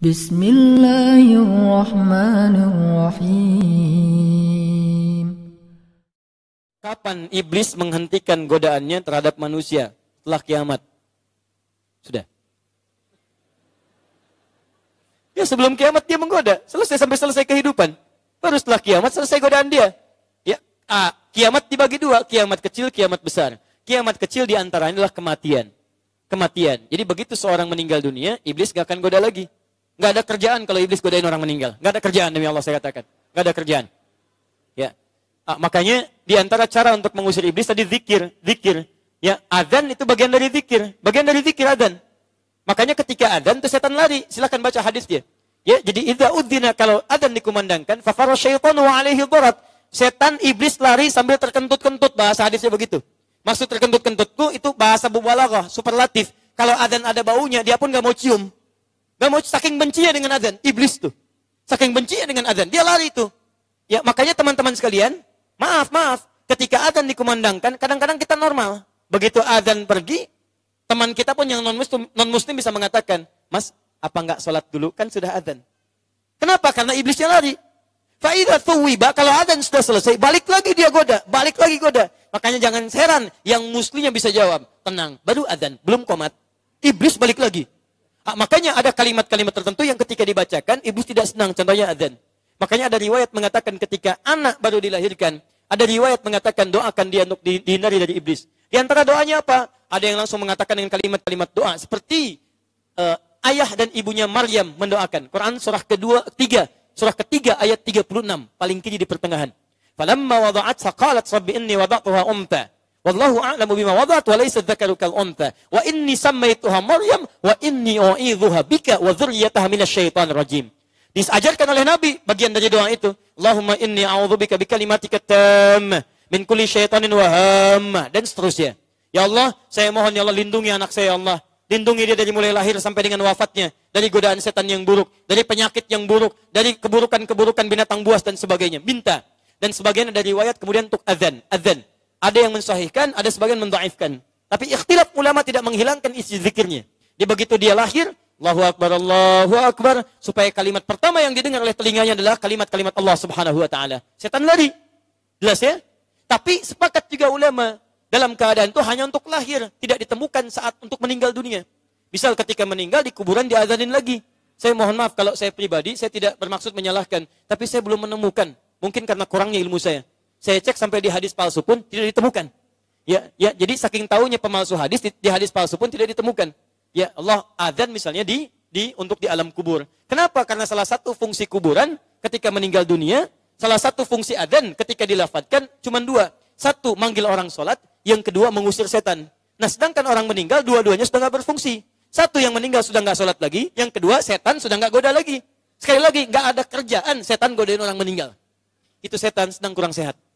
Bismillahirrahmanirrahim. Kapan iblis menghentikan godaannya terhadap manusia? Setelah kiamat. Sudah. Ya sebelum kiamat dia menggoda. Selesai sampai selesai kehidupan. Baru setelah kiamat selesai godaan dia. Ya, A. kiamat dibagi dua, kiamat kecil, kiamat besar. Kiamat kecil diantaranya adalah kematian. Kematian. Jadi begitu seorang meninggal dunia, iblis gak akan goda lagi. Gak ada kerjaan kalau iblis godain orang meninggal. Gak ada kerjaan demi Allah saya katakan. Gak ada kerjaan. Ya. Ah, makanya di antara cara untuk mengusir iblis tadi zikir, zikir. Ya, adzan itu bagian dari zikir, bagian dari zikir adzan. Makanya ketika adzan tuh setan lari. Silahkan baca hadis dia. Ya, jadi idza udzina kalau adzan dikumandangkan, fa syaitanu alaihi dharat. Setan iblis lari sambil terkentut-kentut bahasa hadisnya begitu. Maksud terkentut-kentutku itu bahasa mubalaghah, superlatif. Kalau adzan ada baunya, dia pun nggak mau cium. Gak mau saking benci ya dengan azan. Iblis tuh. Saking benci ya dengan azan. Dia lari tuh. Ya makanya teman-teman sekalian. Maaf, maaf. Ketika azan dikumandangkan, kadang-kadang kita normal. Begitu azan pergi, teman kita pun yang non-muslim non -muslim bisa mengatakan, Mas, apa nggak sholat dulu? Kan sudah azan. Kenapa? Karena iblisnya lari. Faidah tuwiba, kalau azan sudah selesai, balik lagi dia goda, balik lagi goda. Makanya jangan heran yang muslimnya bisa jawab, tenang, baru azan, belum komat. Iblis balik lagi, Ah, makanya ada kalimat-kalimat tertentu yang ketika dibacakan ibu tidak senang, contohnya adzan. Makanya ada riwayat mengatakan ketika anak baru dilahirkan, ada riwayat mengatakan doakan dia untuk dihindari dari iblis. Di antara doanya apa? Ada yang langsung mengatakan dengan kalimat-kalimat doa seperti uh, ayah dan ibunya Maryam mendoakan. Quran surah kedua, tiga, surah ketiga ayat 36 paling kiri di pertengahan. Falamma wada'at faqalat rabbi inni wada'tuha umta. Wallahu a'lamu bima wadat wa laysa dhakaru kal untha. Wa inni sammaituha Maryam wa inni u'idzuha bika wa minasy syaithanir rajim. Disajarkan oleh Nabi bagian dari doa itu. Allahumma inni a'udzubika bikalimatika tam min kulli syaitanin ham dan seterusnya. Ya Allah, saya mohon ya Allah lindungi anak saya ya Allah. Lindungi dia dari mulai lahir sampai dengan wafatnya. Dari godaan setan yang buruk. Dari penyakit yang buruk. Dari keburukan-keburukan binatang buas dan sebagainya. Minta. Dan sebagainya dari riwayat kemudian untuk azan. Azan. Ada yang mensahihkan, ada sebagian mendoaifkan. Tapi ikhtilaf ulama tidak menghilangkan isi zikirnya. Dia begitu dia lahir, Allahu Akbar, Allahu Akbar. Supaya kalimat pertama yang didengar oleh telinganya adalah kalimat-kalimat Allah subhanahu wa ta'ala. Setan lari. Jelas ya? Tapi sepakat juga ulama. Dalam keadaan itu hanya untuk lahir. Tidak ditemukan saat untuk meninggal dunia. Misal ketika meninggal di kuburan diazanin lagi. Saya mohon maaf kalau saya pribadi, saya tidak bermaksud menyalahkan. Tapi saya belum menemukan. Mungkin karena kurangnya ilmu saya saya cek sampai di hadis palsu pun tidak ditemukan. Ya, ya, jadi saking tahunya pemalsu hadis di, di hadis palsu pun tidak ditemukan. Ya, Allah adzan misalnya di di untuk di alam kubur. Kenapa? Karena salah satu fungsi kuburan ketika meninggal dunia, salah satu fungsi adzan ketika dilafatkan cuma dua. Satu, manggil orang sholat. Yang kedua, mengusir setan. Nah, sedangkan orang meninggal, dua-duanya sudah nggak berfungsi. Satu yang meninggal sudah nggak sholat lagi, yang kedua setan sudah nggak goda lagi. Sekali lagi, nggak ada kerjaan setan godain orang meninggal. Itu setan sedang kurang sehat.